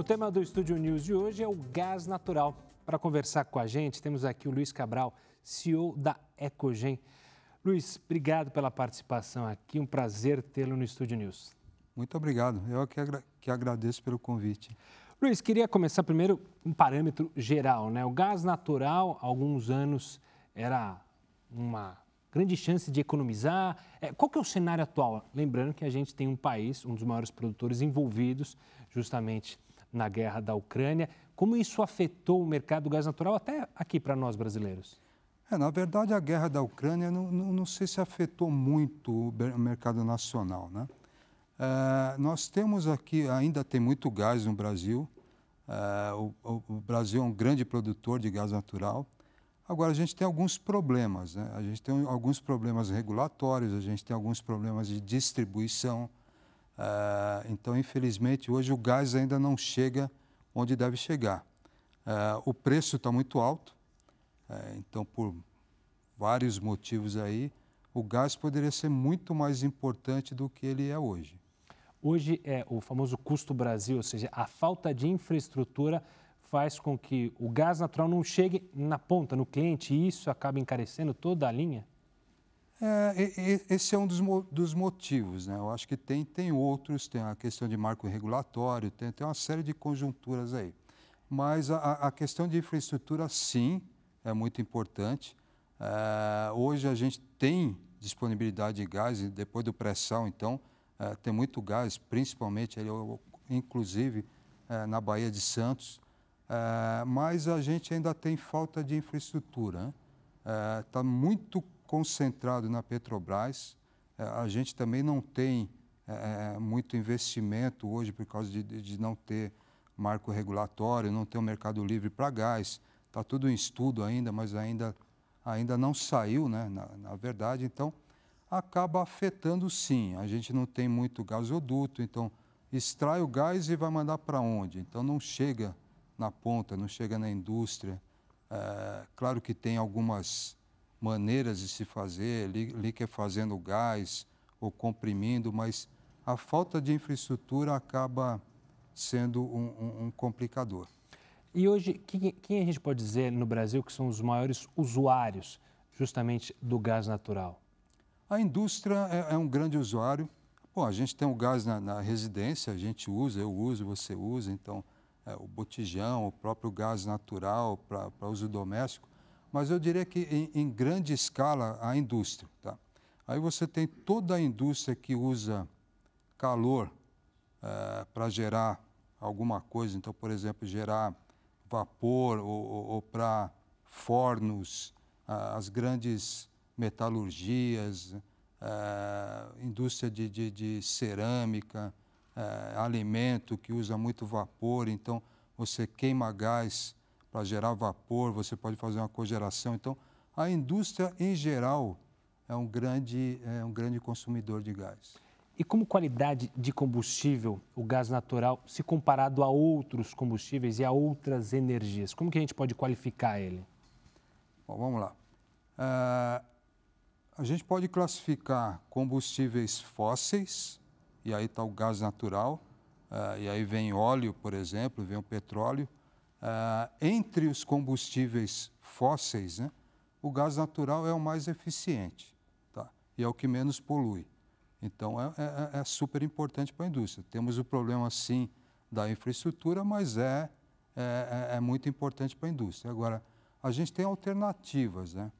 O tema do Estúdio News de hoje é o gás natural. Para conversar com a gente, temos aqui o Luiz Cabral, CEO da Ecogen. Luiz, obrigado pela participação aqui, um prazer tê-lo no Estúdio News. Muito obrigado, eu que, agra que agradeço pelo convite. Luiz, queria começar primeiro um parâmetro geral, né? O gás natural, há alguns anos, era uma grande chance de economizar. É, qual que é o cenário atual? Lembrando que a gente tem um país, um dos maiores produtores envolvidos justamente na guerra da Ucrânia. Como isso afetou o mercado do gás natural até aqui para nós brasileiros? É, na verdade, a guerra da Ucrânia não, não, não, sei se afetou muito o mercado nacional. Né? É, nós temos aqui, ainda tem muito gás no Brasil. É, o, o, Brasil é um grande produtor de gás natural. Agora, a gente tem alguns problemas. Né? A gente tem alguns problemas regulatórios, a gente tem alguns problemas de distribuição, ah, então, infelizmente, hoje o gás ainda não chega onde deve chegar. Ah, o preço está muito alto, eh, então, por vários motivos aí, o gás poderia ser muito mais importante do que ele é hoje. Hoje é o famoso custo Brasil, ou seja, a falta de infraestrutura faz com que o gás natural não chegue na ponta, no cliente, e isso acaba encarecendo toda a linha? É, esse é um dos, dos motivos, né? Eu acho que tem, tem outros, tem a questão de marco regulatório, tem, tem uma série de conjunturas aí. Mas a, a questão de infraestrutura, sim, é muito importante. É, hoje a gente tem disponibilidade de gás, e depois do pré-sal, então, é, tem muito gás, principalmente, ali, inclusive, é, na Baía de Santos. É, mas a gente ainda tem falta de infraestrutura. Está né? É, tá muito concentrado na Petrobras. É, a gente também não tem é, é, muito investimento hoje por causa de, de não ter marco regulatório, não ter um mercado livre para gás. Está tudo em estudo ainda, mas ainda, ainda não saiu, né, na, na verdade. Então, acaba afetando sim. A gente não tem muito gasoduto, então extrai o gás e vai mandar para onde? Então não chega na ponta, não chega na indústria. É, claro que tem algumas maneiras de se fazer, liquefazendo gás ou comprimindo, mas a falta de infraestrutura acaba sendo um, um, um complicador. E hoje, quem, quem a gente pode dizer no Brasil que são os maiores usuários justamente do gás natural? A indústria é, é um grande usuário. Bom, a gente tem o gás na, na, residência, a gente usa, eu uso, você usa, então é, o botijão, o próprio gás natural para uso doméstico mas eu diria que em, em grande escala a indústria. Tá? Aí você tem toda a indústria que usa calor é, eh, para gerar alguma coisa, então, por exemplo, gerar vapor ou, ou, ou para fornos, as grandes metalurgias, eh, indústria de, de, de cerâmica, eh, alimento que usa muito vapor, então você queima gás para gerar vapor, você pode fazer uma cogeração. Então, a indústria em geral é um grande, é um grande consumidor de gás. E como qualidade de combustível, o gás natural, se comparado a outros combustíveis e a outras energias, como que a gente pode qualificar ele? Bom, vamos lá. Ah, a gente pode classificar combustíveis fósseis, e aí está o gás natural, ah, e aí vem óleo, por exemplo, vem o petróleo, ah, entre os combustíveis fósseis, né, o gás natural é o mais eficiente tá? e é o que menos polui. Então, é, é, é, é super importante para a indústria. Temos o problema, sim, da infraestrutura, mas é, é, é, é muito importante para a indústria. Agora, a gente tem alternativas. Né?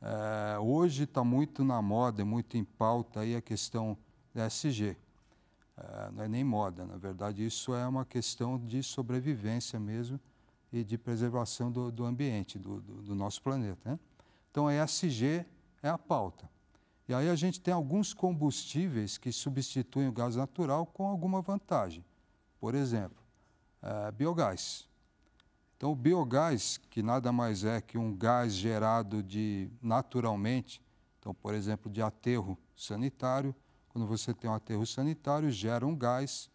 É, hoje está muito na moda, é muito em pauta aí a questão da SG. É, não é nem moda, na verdade, isso é uma questão de sobrevivência mesmo e de preservação do, do ambiente, do, do, do, nosso planeta. Né? Então, a ESG é a pauta. E aí a gente tem alguns combustíveis que substituem o gás natural com alguma vantagem. Por exemplo, é, biogás. Então, o biogás, que nada mais é que um gás gerado de, naturalmente, então, por exemplo, de aterro sanitário, quando você tem um aterro sanitário, gera um gás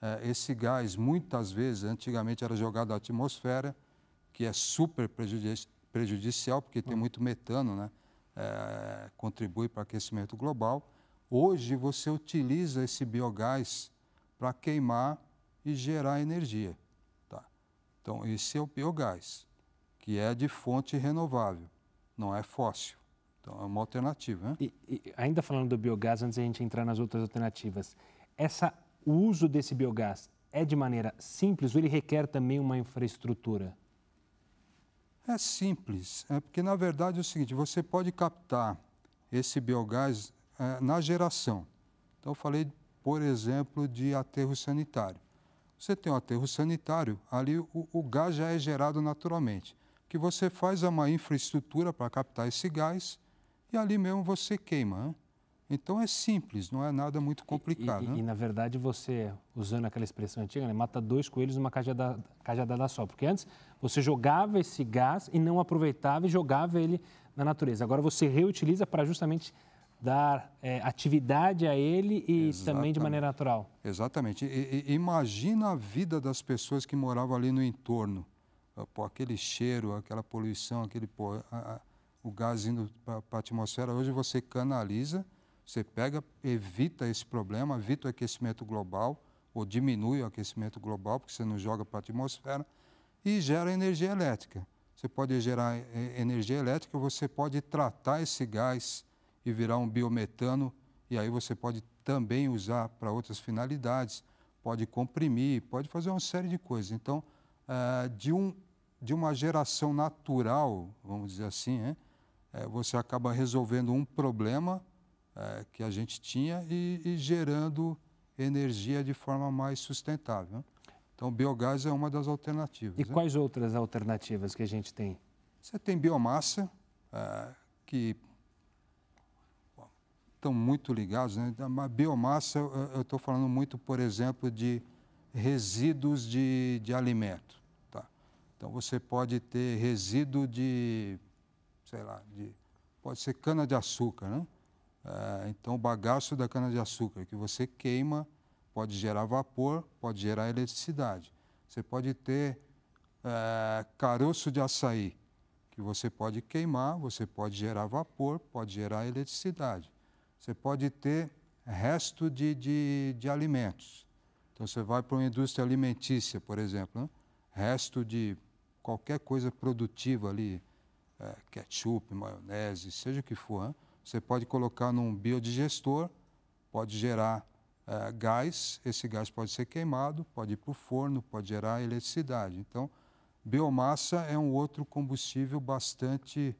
é, esse gás, muitas vezes, antigamente era jogado à atmosfera, que é super prejudicial, porque tem hum. muito metano, né? É, contribui para o aquecimento global. Hoje você utiliza esse biogás para queimar e gerar energia. Tá? Então, esse é o biogás, que é de fonte renovável, não é fóssil. Então, é uma alternativa. Né? E, e, ainda falando do biogás, antes de a gente entrar nas outras alternativas, essa o uso desse biogás é de maneira simples ou ele requer também uma infraestrutura? É simples, é porque na verdade é o seguinte: você pode captar esse biogás é, na geração. Então, eu falei, por exemplo, de aterro sanitário. Você tem um aterro sanitário, ali o, o gás já é gerado naturalmente. O que você faz é uma infraestrutura para captar esse gás e ali mesmo você queima. Né? Então é simples, não é nada muito complicado. E, e, né? e na verdade você, usando aquela expressão antiga, né, mata dois coelhos numa cajadada, cajadada só. Porque antes você jogava esse gás e não aproveitava e jogava ele na natureza. Agora você reutiliza para justamente dar é, atividade a ele e Exatamente. também de maneira natural. Exatamente. E, e, imagina a vida das pessoas que moravam ali no entorno. Ah, pô, aquele cheiro, aquela poluição, aquele pô, a, a, o gás indo para a atmosfera. Hoje você canaliza você pega, evita esse problema, evita o aquecimento global, ou diminui o aquecimento global, porque você não joga para a atmosfera, e gera energia elétrica. Você pode gerar é, energia elétrica, você pode tratar esse gás e virar um biometano, e aí você pode também usar para outras finalidades, pode comprimir, pode fazer uma série de coisas. Então, é, de, um, de uma geração natural, vamos dizer assim, né, é, você acaba resolvendo um problema eh, que a gente tinha e, e, gerando energia de forma mais sustentável. Então, biogás é uma das alternativas. E né? quais outras alternativas que a gente tem? Você tem biomassa, é, que estão muito ligados. Né? Então, a biomassa, eu estou falando muito, por exemplo, de resíduos de, de alimento. Tá? Então, você pode ter resíduo de, sei lá, de, pode ser cana-de-açúcar, né? Ah, então, o bagaço da cana-de-açúcar que você queima pode gerar vapor, pode gerar eletricidade. Você pode ter eh, caroço de açaí que você pode queimar, você pode gerar vapor, pode gerar eletricidade. Você pode ter resto de, de, de alimentos. Então, você vai para uma indústria alimentícia, por exemplo, né? resto de qualquer coisa produtiva ali, é, ketchup, maionese, seja o que for, né? Você pode colocar num biodigestor, pode gerar uh, gás, esse gás pode ser queimado, pode ir para o forno, pode gerar eletricidade. Então, biomassa é um outro combustível bastante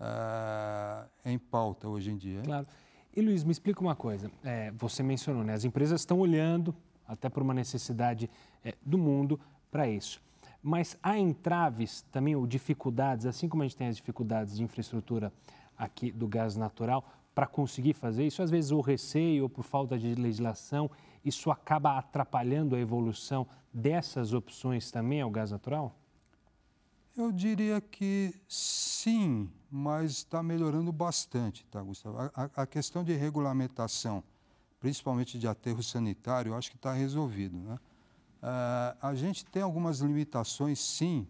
uh, em pauta hoje em dia. Claro. E Luiz, me explica uma coisa. É, você mencionou, né? As empresas estão olhando, até por uma necessidade é, do mundo, para isso. Mas há entraves também ou dificuldades, assim como a gente tem as dificuldades de infraestrutura aqui do gás natural para conseguir fazer isso. Às vezes, o receio ou por falta de legislação, isso acaba atrapalhando a evolução dessas opções também ao gás natural? Eu diria que sim, mas está melhorando bastante, tá, Gustavo? A, a, questão de regulamentação, principalmente de aterro sanitário, eu acho que está resolvido. Né? Uh, a gente tem algumas limitações, sim,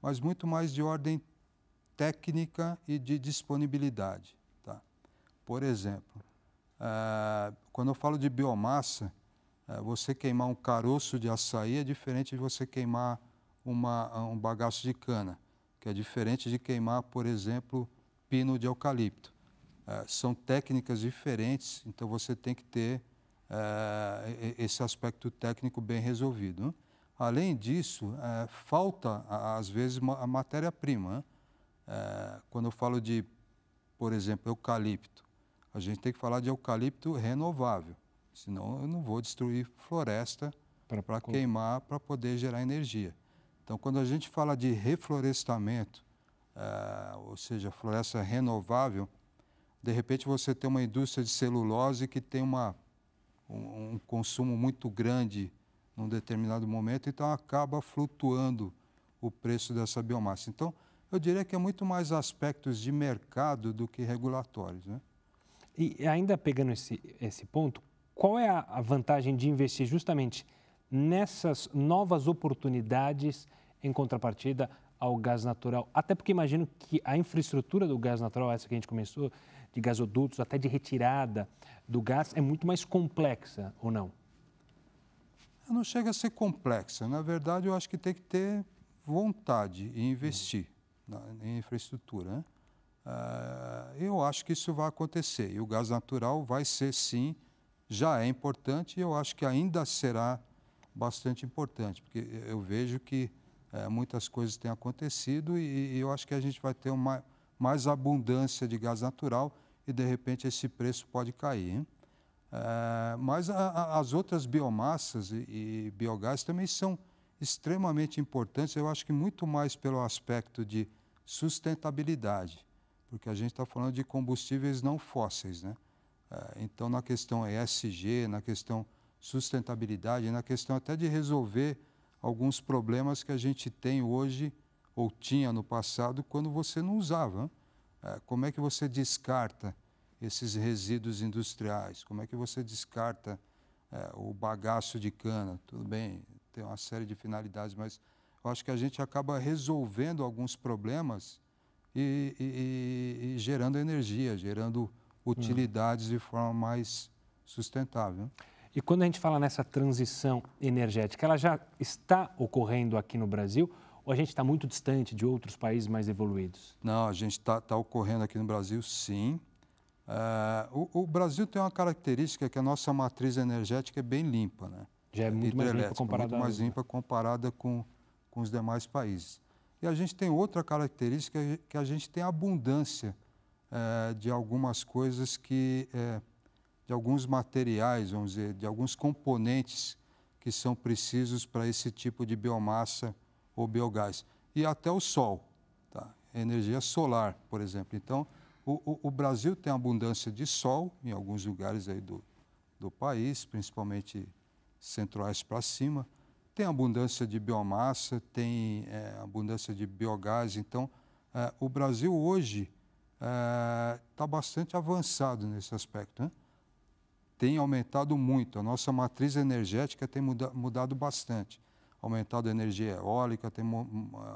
mas muito mais de ordem técnica e de disponibilidade. Tá? Por exemplo, uh, quando eu falo de biomassa, uh, você queimar um caroço de açaí é diferente de você queimar uma, um bagaço de cana, que é diferente de queimar, por exemplo, pino de eucalipto. Uh, são técnicas diferentes, então você tem que ter esse aspecto técnico bem resolvido. Né? Além disso, falta, às vezes, a matéria-prima. Né? É, quando eu falo de, por exemplo, eucalipto, a gente tem que falar de eucalipto renovável, senão eu não vou destruir floresta para queimar para poder gerar energia. Então, quando a gente fala de reflorestamento, é, ou seja, floresta renovável, de repente você tem uma indústria de celulose que tem uma, um, um consumo muito grande num determinado momento, então acaba flutuando o preço dessa biomassa. Então, eu diria que é muito mais aspectos de mercado do que regulatórios. Né? E ainda pegando esse, esse ponto, qual é a vantagem de investir justamente nessas novas oportunidades em contrapartida ao gás natural? Até porque imagino que a infraestrutura do gás natural, essa que a gente começou, de gasodutos, até de retirada do gás, é muito mais complexa, ou não? Não chega a ser complexa. Na verdade, eu acho que tem que ter vontade e investir em infraestrutura. Né? Uh, eu acho que isso vai acontecer e o gás natural vai ser sim, já é importante e eu acho que ainda será bastante importante, porque eu vejo que é, muitas coisas têm acontecido e, e, eu acho que a gente vai ter uma, mais abundância de gás natural e de repente esse preço pode cair. É, mas a, a, as outras biomassas e, e biogás também são extremamente importantes, eu acho que muito mais pelo aspecto de sustentabilidade, porque a gente está falando de combustíveis não fósseis, né? É, então, na questão ESG, na questão sustentabilidade, na questão até de resolver alguns problemas que a gente tem hoje ou tinha no passado quando você não usava. Né? É, como é que você descarta esses resíduos industriais? Como é que você descarta é, o bagaço de cana? Tudo bem, tem uma série de finalidades, mas eu acho que a gente acaba resolvendo alguns problemas e, e, e gerando energia, gerando utilidades de forma mais sustentável. E quando a gente fala nessa transição energética, ela já está ocorrendo aqui no Brasil ou a gente está muito distante de outros países mais evoluídos? Não, a gente está tá ocorrendo aqui no Brasil, sim. É, o, o, Brasil tem uma característica que a nossa matriz energética é bem limpa, né? Já é muito mais limpa comparada, muito mais limpa comparada com com os demais países. E a gente tem outra característica que a gente tem abundância é, de algumas coisas que, é, de alguns materiais, vamos dizer, de alguns componentes que são precisos para esse tipo de biomassa ou biogás. E até o sol, tá? energia solar, por exemplo. Então, o, o, o Brasil tem abundância de sol em alguns lugares aí do, do país, principalmente centro-oeste para cima tem abundância de biomassa, tem é, abundância de biogás. Então, é, o Brasil hoje está eh, é, bastante avançado nesse aspecto. Né? Tem aumentado muito, a nossa matriz energética tem muda, mudado bastante. Aumentado a energia eólica, tem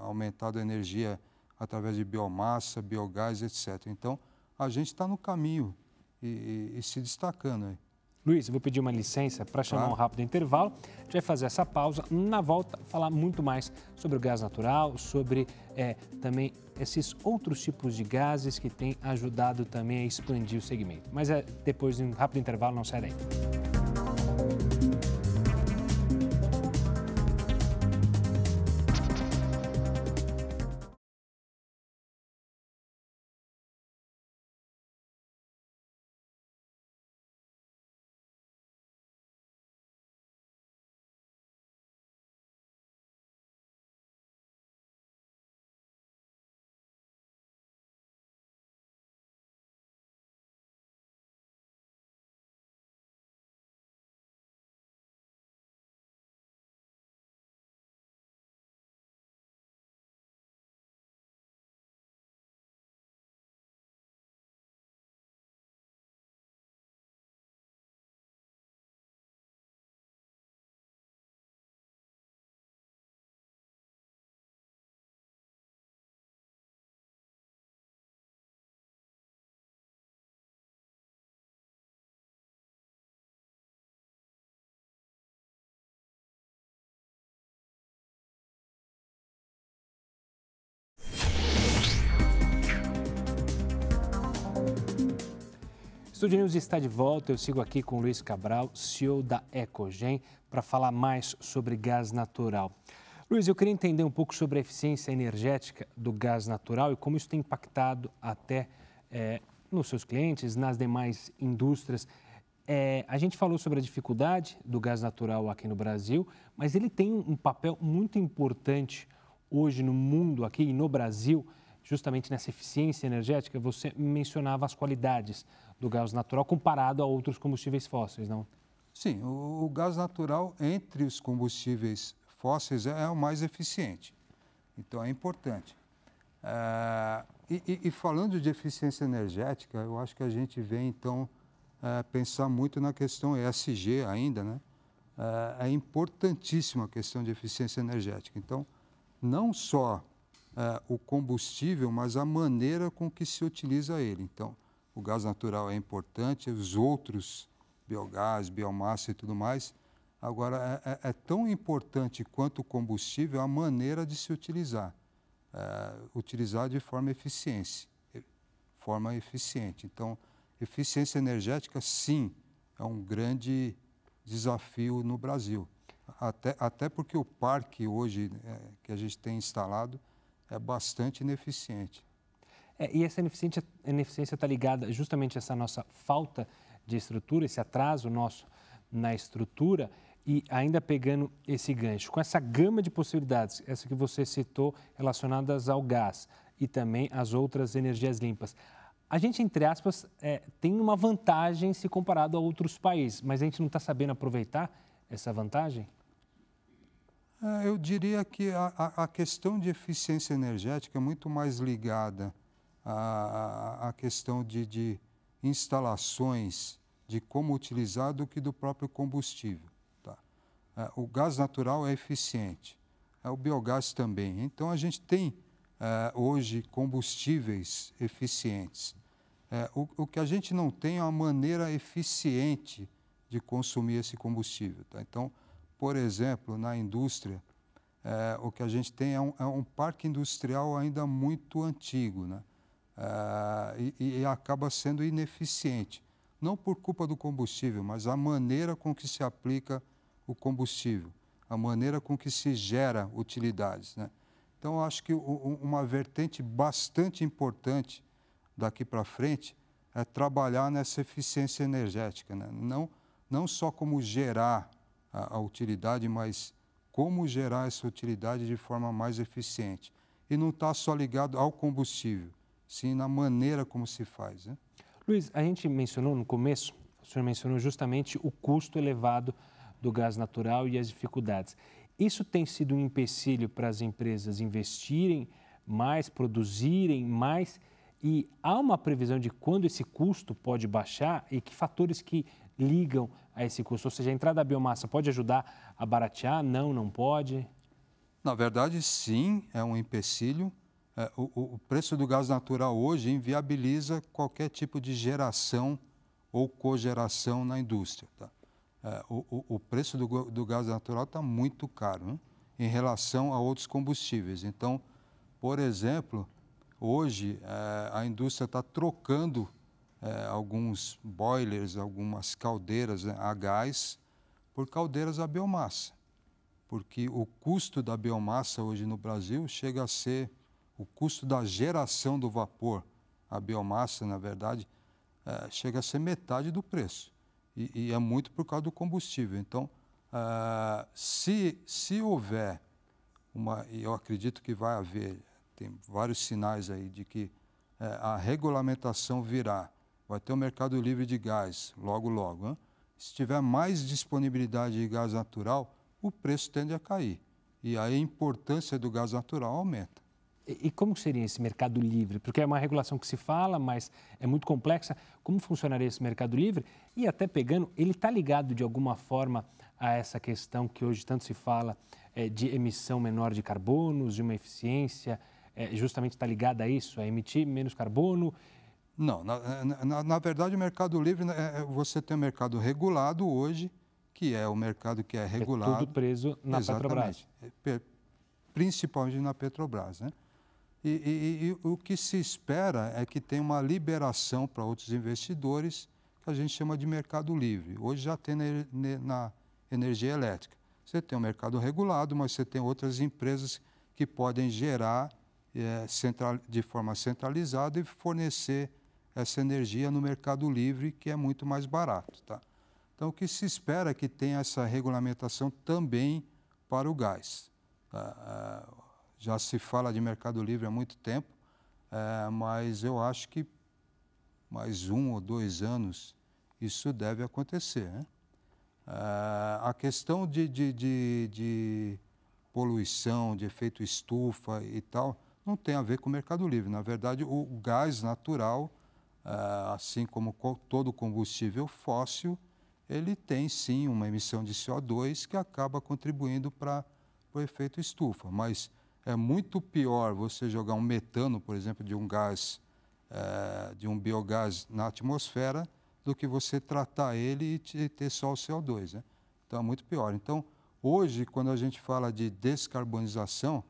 aumentado a energia através de biomassa, biogás, etc. Então, a gente está no caminho e, e, e se destacando Luiz, eu vou pedir uma licença para tá. chamar um rápido intervalo. A gente vai fazer essa pausa. Na volta, falar muito mais sobre o gás natural, sobre é, também esses outros tipos de gases que têm ajudado também a expandir o segmento. Mas é depois de um rápido intervalo, não sai daí. Estúdio News está de volta. Eu sigo aqui com Luiz Cabral, CEO da Ecogen, para falar mais sobre gás natural. Luiz, eu queria entender um pouco sobre a eficiência energética do gás natural e como isso tem impactado até é, nos seus clientes, nas demais indústrias. É, a gente falou sobre a dificuldade do gás natural aqui no Brasil, mas ele tem um papel muito importante hoje no mundo, aqui no Brasil, justamente nessa eficiência energética, você mencionava as qualidades do gás natural comparado a outros combustíveis fósseis, não? Sim, o, o gás natural entre os combustíveis fósseis é, é o mais eficiente. Então é importante. Eh, e, e, falando de eficiência energética, eu acho que a gente vem então eh, pensar muito na questão ESG ainda, né? Eh, é importantíssima a questão de eficiência energética. Então, não só uh, o combustível, mas a maneira com que se utiliza ele. Então, o gás natural é importante, os outros, biogás, biomassa e tudo mais. Agora, é, é, é tão importante quanto o combustível a maneira de se utilizar. Uh, utilizar de forma eficiente. Forma eficiente. Então, eficiência energética, sim, é um grande desafio no Brasil. Até, até porque o parque hoje é, que a gente tem instalado é bastante ineficiente. É, e essa ineficiência está ligada justamente a essa nossa falta de estrutura, esse atraso nosso na estrutura. E ainda pegando esse gancho, com essa gama de possibilidades, essa que você citou relacionadas ao gás e também às outras energias limpas, a gente, entre aspas, é, tem uma vantagem se comparado a outros países, mas a gente não está sabendo aproveitar essa vantagem? Ah, eu diria que a, a questão de eficiência energética é muito mais ligada à, à questão de, de instalações, de como utilizar, do que do próprio combustível. Tá? É, o gás natural é eficiente, é o biogás também. Então, a gente tem é, hoje combustíveis eficientes. o, o que a gente não tem é uma maneira eficiente de consumir esse combustível. Tá? Então, por exemplo, na indústria, é, o que a gente tem é um, é um, parque industrial ainda muito antigo, né? É, e, e, acaba sendo ineficiente, não por culpa do combustível, mas a maneira com que se aplica o combustível, a maneira com que se gera utilidades, né? Então, acho que uma vertente bastante importante daqui para frente é trabalhar nessa eficiência energética, né? não, não só como gerar a, a utilidade, mas como gerar essa utilidade de forma mais eficiente. E não está só ligado ao combustível, sim na maneira como se faz. Né? Luiz, a gente mencionou no começo, o senhor mencionou justamente o custo elevado do gás natural e as dificuldades. Isso tem sido um empecilho para as empresas investirem mais, produzirem mais? E há uma previsão de quando esse custo pode baixar e que fatores que ligam a esse custo? Ou seja, a entrada da biomassa pode ajudar a baratear? Não, não pode? Na verdade, sim, é um empecilho. É, o, o, preço do gás natural hoje inviabiliza qualquer tipo de geração ou cogeração na indústria. Tá? É, o, o, preço do, do, gás natural está muito caro né? em relação a outros combustíveis. Então, por exemplo, hoje é, a indústria está trocando é, alguns boilers, algumas caldeiras né, a gás, por caldeiras a biomassa. Porque o custo da biomassa hoje no Brasil chega a ser o custo da geração do vapor. A biomassa, na verdade, é, chega a ser metade do preço. E, e, é muito por causa do combustível. Então, é, se, se houver uma, e eu acredito que vai haver, tem vários sinais aí de que é, a regulamentação virá Vai ter o um mercado livre de gás logo, logo. Hein? Se tiver mais disponibilidade de gás natural, o preço tende a cair. E aí a importância do gás natural aumenta. E, como seria esse mercado livre? Porque é uma regulação que se fala, mas é muito complexa. Como funcionaria esse mercado livre? E até pegando, ele está ligado de alguma forma a essa questão que hoje tanto se fala é, de emissão menor de carbonos, de uma eficiência, é, justamente está ligada a isso, a emitir menos carbono não, na, na, na, verdade, o Mercado Livre, né, é, é, você tem o um mercado regulado hoje, que é o mercado que é regulado. É tudo preso na Petrobras. É, principalmente na Petrobras. Né? E, e, e o que se espera é que tenha uma liberação para outros investidores, que a gente chama de mercado livre. Hoje já tem na, na energia elétrica. Você tem o um mercado regulado, mas você tem outras empresas que podem gerar é, central, de forma centralizada e fornecer essa energia no mercado livre, que é muito mais barato. Tá? Então, o que se espera é que tenha essa regulamentação também para o gás. Tá? É, já se fala de mercado livre há muito tempo, é, mas eu acho que mais um ou dois anos isso deve acontecer. Né? É, a questão de, de, de, de poluição, de efeito estufa e tal, não tem a ver com o mercado livre. Na verdade, o gás natural ah, assim como todo combustível fóssil, ele tem sim uma emissão de CO2 que acaba contribuindo para o efeito estufa. Mas é muito pior você jogar um metano, por exemplo, de um gás, é, de um biogás na atmosfera, do que você tratar ele e ter só o CO2. Né? Então é muito pior. Então, hoje, quando a gente fala de descarbonização,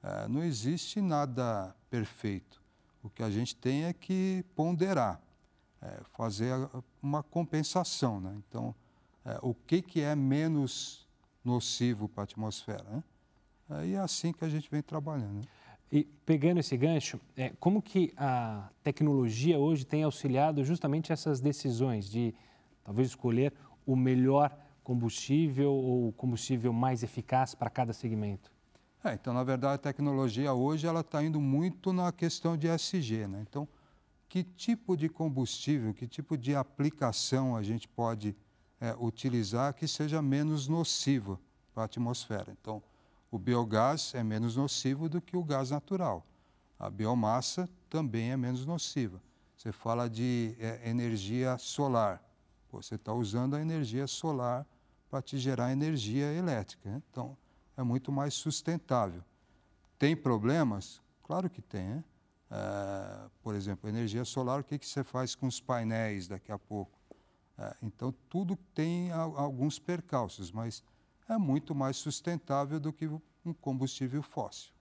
é, não existe nada perfeito. O que a gente tem é que ponderar, é, fazer uma compensação. Né? Então, é, o que, que é menos nocivo para a atmosfera? Né? É, assim que a gente vem trabalhando. Né? E pegando esse gancho, é, como que a tecnologia hoje tem auxiliado justamente essas decisões de talvez escolher o melhor combustível ou o combustível mais eficaz para cada segmento? É, então, na verdade, a tecnologia hoje ela está indo muito na questão de SG, né? Então, que tipo de combustível, que tipo de aplicação a gente pode é, utilizar que seja menos nociva para a atmosfera? Então, o biogás é menos nocivo do que o gás natural. A biomassa também é menos nociva. Você fala de é, energia solar. Pô, você está usando a energia solar para te gerar energia elétrica. Né? Então, é muito mais sustentável. Tem problemas? Claro que tem. Né? É, por exemplo, energia solar, o que, que você faz com os painéis daqui a pouco? É, então, tudo tem alguns percalços, mas é muito mais sustentável do que um combustível fóssil.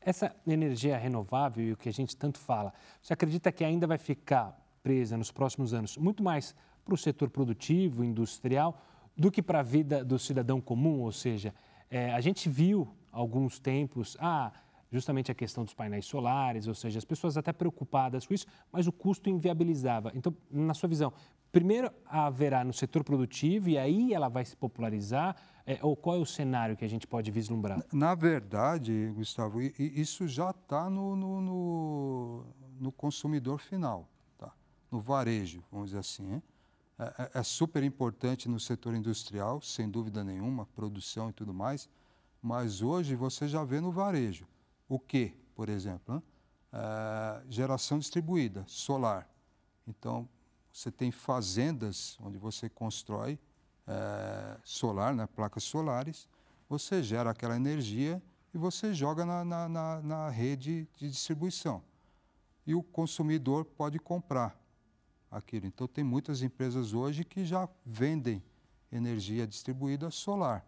Essa energia renovável e o que a gente tanto fala, você acredita que ainda vai ficar presa nos próximos anos muito mais para o setor produtivo, industrial, do que para a vida do cidadão comum? Ou seja, é, a gente viu alguns tempos, ah, justamente a questão dos painéis solares, ou seja, as pessoas até preocupadas com isso, mas o custo inviabilizava. Então, na sua visão, primeiro haverá no setor produtivo e aí ela vai se popularizar? É, ou qual é o cenário que a gente pode vislumbrar? Na verdade, Gustavo, isso já está no, no, no, no, consumidor final, tá? no varejo, vamos dizer assim. Hein? É, é, é, super importante no setor industrial, sem dúvida nenhuma, produção e tudo mais, mas hoje você já vê no varejo. O que, por exemplo? É, geração distribuída, solar. Então, você tem fazendas onde você constrói é, solar, né, placas solares, você gera aquela energia e você joga na, na, na, na rede de distribuição. E o consumidor pode comprar aquilo. Então, tem muitas empresas hoje que já vendem energia distribuída solar.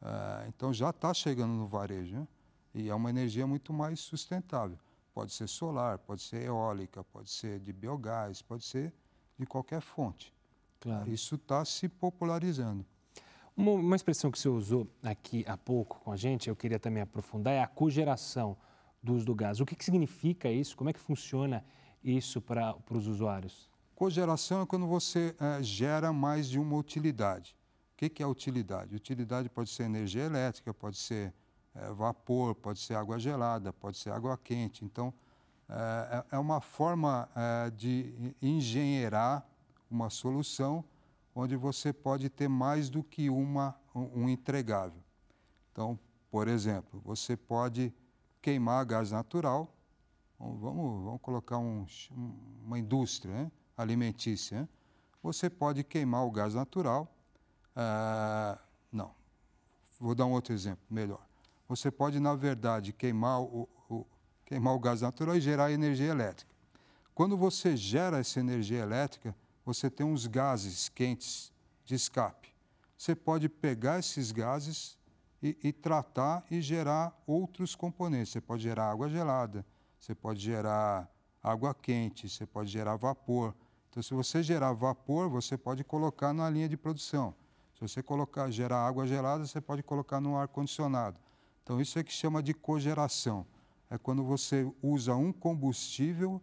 Uh, então, já está chegando no varejo. Né? E é uma energia muito mais sustentável. Pode ser solar, pode ser eólica, pode ser de biogás, pode ser de qualquer fonte. Claro. Isso está se popularizando. Uma, uma, expressão que você usou aqui há pouco com a gente, eu queria também aprofundar, é a cogeração do uso do gás. O que, que significa isso? Como é que funciona isso para os usuários? Cogeração é quando você é, gera mais de uma utilidade. O que, que é utilidade? Utilidade pode ser energia elétrica, pode ser é, vapor, pode ser água gelada, pode ser água quente. Então, é, é, é uma forma é, de engenheirar uma solução onde você pode ter mais do que uma, um, um entregável. Então, por exemplo, você pode queimar gás natural, vamos, vamos colocar um, uma indústria, né? alimentícia, você pode queimar o gás natural. Eh, não, vou dar um outro exemplo melhor. Você pode, na verdade, queimar o, o, queimar o gás natural e gerar energia elétrica. Quando você gera essa energia elétrica, você tem uns gases quentes de escape. Você pode pegar esses gases e, e tratar e gerar outros componentes. Você pode gerar água gelada, você pode gerar água quente, você pode gerar vapor, então, se você gerar vapor, você pode colocar na linha de produção. Se você colocar, gerar água gelada, você pode colocar no ar-condicionado. Então, isso é que chama de cogeração. É quando você usa um combustível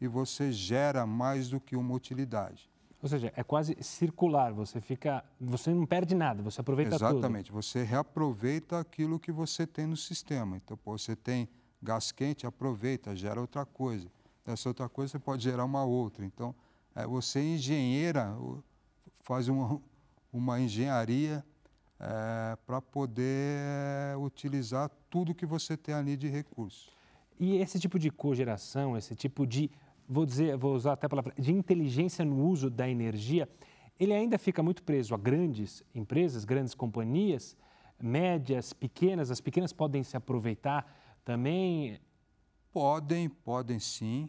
e você gera mais do que uma utilidade. Ou seja, é quase circular, você fica, você não perde nada, você aproveita Exatamente, tudo. Exatamente, você reaproveita aquilo que você tem no sistema. Então, pô, você tem gás quente, aproveita, gera outra coisa. Essa outra coisa você pode gerar uma outra. Então, é, você é engenheira, faz uma, uma engenharia é, para poder utilizar tudo que você tem ali de recursos. E esse tipo de cogeração, esse tipo de, vou dizer, vou usar até a palavra, de inteligência no uso da energia, ele ainda fica muito preso a grandes empresas, grandes companhias, médias, pequenas. As pequenas podem se aproveitar também? Podem, podem sim.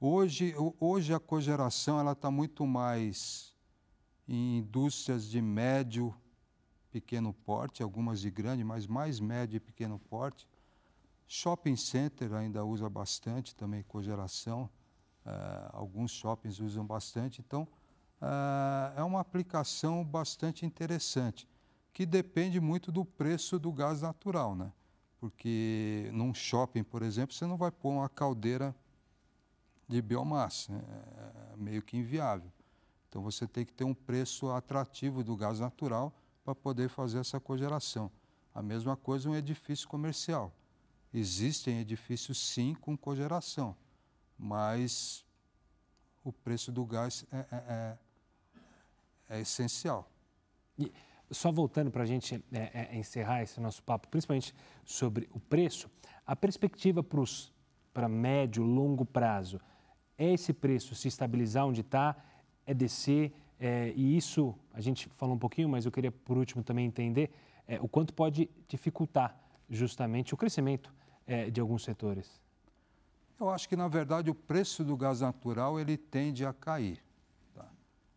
Hoje, hoje a cogeração está muito mais em indústrias de médio, pequeno porte, algumas de grande, mas mais médio e pequeno porte. Shopping center ainda usa bastante também cogeração. Uh, alguns shoppings usam bastante. Então, uh, é uma aplicação bastante interessante, que depende muito do preço do gás natural, né? Porque num shopping, por exemplo, você não vai pôr uma caldeira de biomassa, é, é meio que inviável. Então você tem que ter um preço atrativo do gás natural para poder fazer essa cogeração. A mesma coisa um edifício comercial. Existem edifícios sim com cogeração, mas o preço do gás é, é, é, é essencial. E só voltando para a gente é, é, encerrar esse nosso papo, principalmente sobre o preço, a perspectiva para médio, longo prazo, é esse preço se estabilizar onde está, é descer, é, e isso a gente falou um pouquinho, mas eu queria por último também entender é, o quanto pode dificultar justamente o crescimento é, de alguns setores. Eu acho que na verdade o preço do gás natural ele tende a cair. Tá?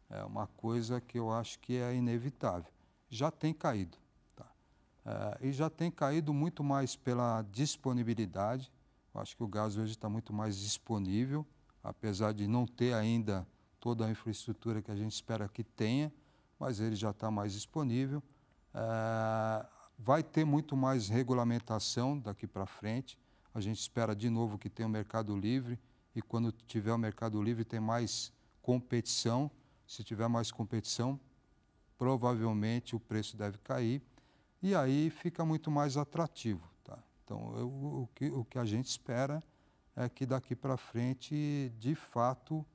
É uma coisa que eu acho que é inevitável. Já tem caído. Tá? É, e já tem caído muito mais pela disponibilidade. Eu acho que o gás hoje está muito mais disponível apesar de não ter ainda toda a infraestrutura que a gente espera que tenha, mas ele já está mais disponível. É, vai ter muito mais regulamentação daqui para frente. A gente espera de novo que tenha o mercado livre e quando tiver o mercado livre tem mais competição. Se tiver mais competição, provavelmente o preço deve cair e aí fica muito mais atrativo. Tá? Então, eu, o, que, o que a gente espera é que daqui para frente, de fato,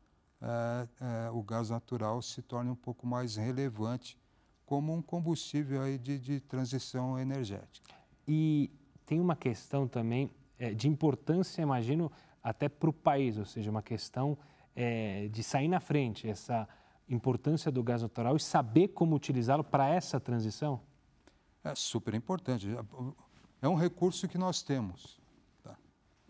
é, é, o gás natural se torne um pouco mais relevante como um combustível aí de, de transição energética. E tem uma questão também é, de importância, imagino, até para o país, ou seja, uma questão é, de sair na frente, essa importância do gás natural e saber como utilizá-lo para essa transição? É super importante. É, é um recurso que nós temos.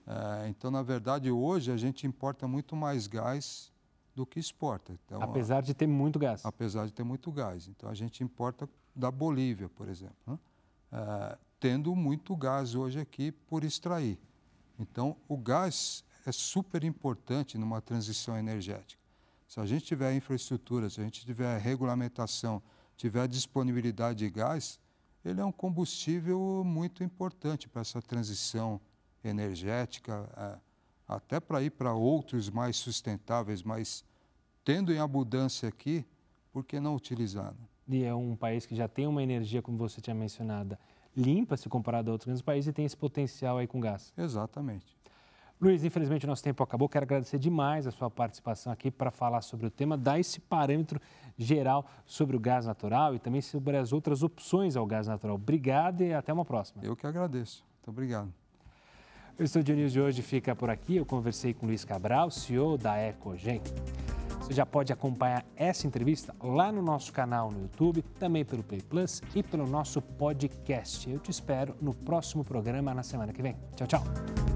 É, então, na verdade, hoje a gente importa muito mais gás do que exporta. Então, apesar a, de ter muito gás. Apesar de ter muito gás. Então, a gente importa da Bolívia, por exemplo, né? é, tendo muito gás hoje aqui por extrair. Então, o gás é super importante numa transição energética. Se a gente tiver infraestrutura, se a gente tiver regulamentação, tiver disponibilidade de gás, ele é um combustível muito importante para essa transição energética energética, é, até para ir para outros mais sustentáveis, mas tendo em abundância aqui, por que não utilizar? Né? E é um país que já tem uma energia, como você tinha mencionado, limpa se comparado a outros grandes países e tem esse potencial aí com gás. Exatamente. Luiz, infelizmente o nosso tempo acabou. Quero agradecer demais a sua participação aqui para falar sobre o tema, dar esse parâmetro geral sobre o gás natural e também sobre as outras opções ao gás natural. Obrigado e até uma próxima. Eu que agradeço. Muito obrigado. O Estúdio News de hoje fica por aqui. Eu conversei com Luiz Cabral, CEO da Ecogen. Você já pode acompanhar essa entrevista lá no nosso canal no YouTube, também pelo Play Plus e pelo nosso podcast. Eu te espero no próximo programa na semana que vem. Tchau, tchau.